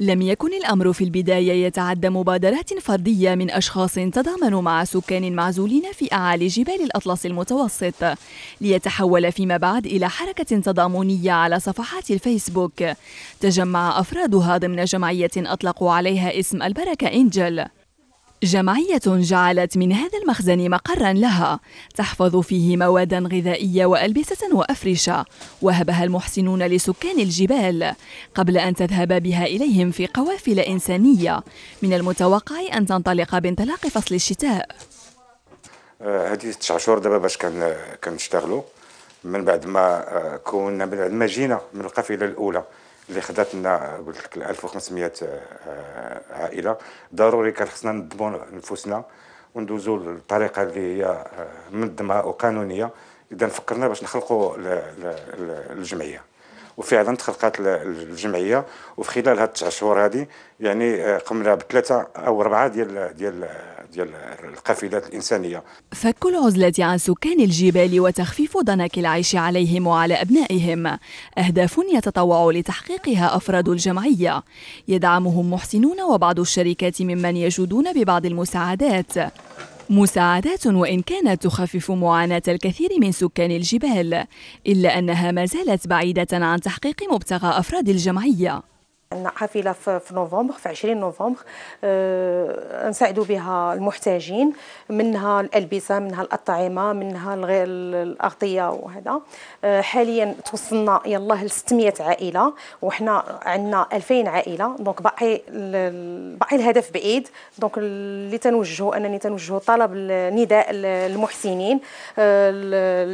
لم يكن الأمر في البداية يتعدى مبادرات فردية من أشخاص تضامن مع سكان معزولين في أعالي جبال الأطلس المتوسط ليتحول فيما بعد إلى حركة تضامنية على صفحات الفيسبوك تجمع أفرادها ضمن جمعية أطلقوا عليها اسم البركة إنجل جمعية جعلت من هذا المخزن مقرا لها تحفظ فيه مواد غذائية وألبسة وأفرشة وهبها المحسنون لسكان الجبال قبل أن تذهب بها إليهم في قوافل إنسانية من المتوقع أن تنطلق بانطلاق فصل الشتاء آه، هذه تسع شهور دابا باش كنشتغلوا من بعد ما آه، كونا من بعد ما جينا من القافله الاولى اللي خدات لنا قلت لك 1500 آه، عائله ضروري كان خصنا نضموا نفوسنا وندوزوا للطريقه اللي هي آه، منظمه وقانونيه اذا فكرنا باش نخلقوا الجمعيه وفعلا تخلقات الجمعيه وفي خلال هاد التسع شهور هذه يعني آه، قمنا بثلاثه او اربعه ديال ديال ديال القافلات الانسانيه فك العزله عن سكان الجبال وتخفيف ضنك العيش عليهم وعلى ابنائهم اهداف يتطوع لتحقيقها افراد الجمعيه يدعمهم محسنون وبعض الشركات ممن يجودون ببعض المساعدات مساعدات وإن كانت تخفف معاناة الكثير من سكان الجبال إلا أنها ما زالت بعيدة عن تحقيق مبتغى أفراد الجمعية عندنا حافله في نوفمبر في 20 نوفمبر أه نساعدوا بها المحتاجين منها الالبسه منها الاطعمه منها الأغطية وهذا أه حاليا توصلنا يلاه ل 600 عائله وحنا عندنا 2000 عائله دونك باقي باقي الهدف بعيد دونك اللي تنوجهوا انني تنوجهوا طلب نداء المحسنين أه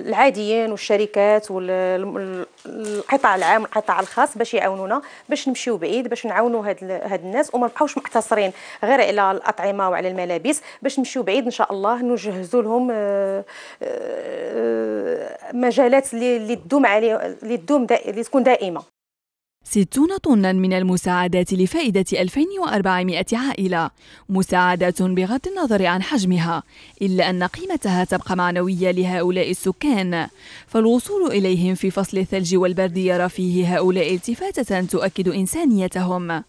العاديين والشركات والقطاع العام والقطاع الخاص باش يعاونونا باش نمشيو بعيد باش نعاونوا هاد, هاد الناس وما نبقاوش مقتصرين غير على الاطعمه وعلى الملابس باش نمشيو بعيد ان شاء الله نجهزوا لهم آه، آه، آه، مجالات اللي تدوم عليه اللي تدوم اللي تكون دائمه 60 طنا من المساعدات لفائدة 2400 عائلة مساعدات بغض النظر عن حجمها إلا أن قيمتها تبقى معنوية لهؤلاء السكان فالوصول إليهم في فصل الثلج والبرد يرى فيه هؤلاء التفاتة تؤكد إنسانيتهم